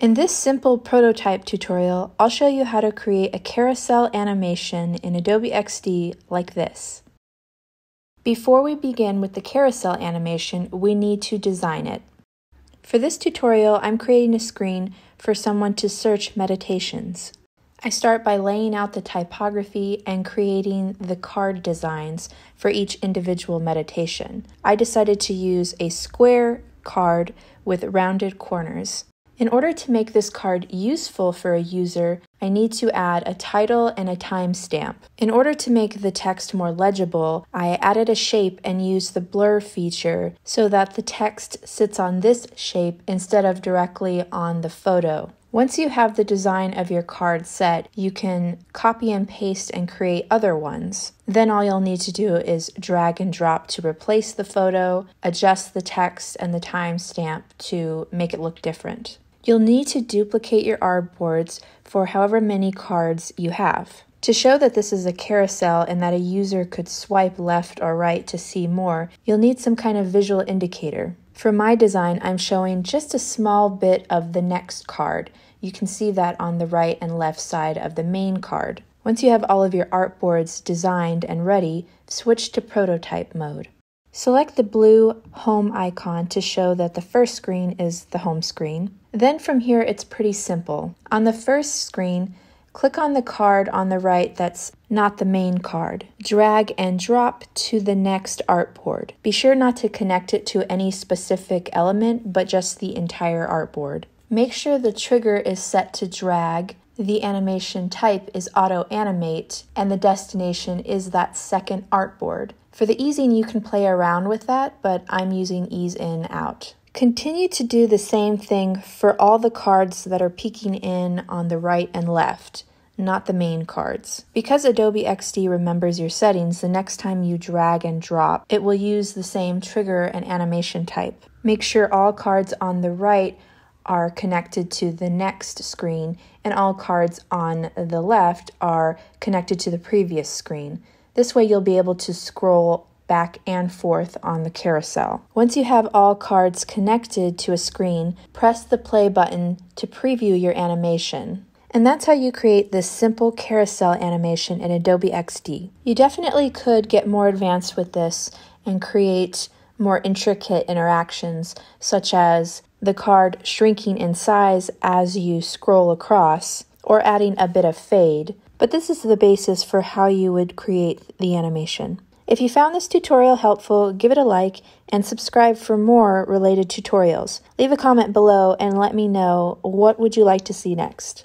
In this simple prototype tutorial, I'll show you how to create a carousel animation in Adobe XD like this. Before we begin with the carousel animation, we need to design it. For this tutorial, I'm creating a screen for someone to search meditations. I start by laying out the typography and creating the card designs for each individual meditation. I decided to use a square card with rounded corners. In order to make this card useful for a user, I need to add a title and a timestamp. In order to make the text more legible, I added a shape and used the blur feature so that the text sits on this shape instead of directly on the photo. Once you have the design of your card set, you can copy and paste and create other ones. Then all you'll need to do is drag and drop to replace the photo, adjust the text and the timestamp to make it look different. You'll need to duplicate your artboards for however many cards you have. To show that this is a carousel and that a user could swipe left or right to see more, you'll need some kind of visual indicator. For my design, I'm showing just a small bit of the next card. You can see that on the right and left side of the main card. Once you have all of your artboards designed and ready, switch to prototype mode. Select the blue home icon to show that the first screen is the home screen. Then from here, it's pretty simple. On the first screen, click on the card on the right that's not the main card. Drag and drop to the next artboard. Be sure not to connect it to any specific element, but just the entire artboard. Make sure the trigger is set to drag, the animation type is auto animate, and the destination is that second artboard. For the easing, you can play around with that, but I'm using ease in out. Continue to do the same thing for all the cards that are peeking in on the right and left, not the main cards. Because Adobe XD remembers your settings, the next time you drag and drop, it will use the same trigger and animation type. Make sure all cards on the right are connected to the next screen and all cards on the left are connected to the previous screen. This way you'll be able to scroll back and forth on the carousel. Once you have all cards connected to a screen, press the play button to preview your animation. And that's how you create this simple carousel animation in Adobe XD. You definitely could get more advanced with this and create more intricate interactions, such as the card shrinking in size as you scroll across, or adding a bit of fade. But this is the basis for how you would create the animation. If you found this tutorial helpful, give it a like and subscribe for more related tutorials. Leave a comment below and let me know what would you like to see next.